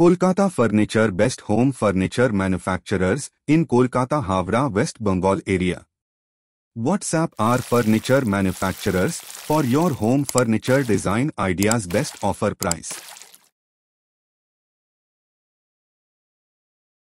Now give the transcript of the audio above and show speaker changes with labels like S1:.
S1: Kolkata furniture best home furniture manufacturers in Kolkata Howrah West Bengal area WhatsApp R furniture manufacturers for your home furniture design ideas best offer price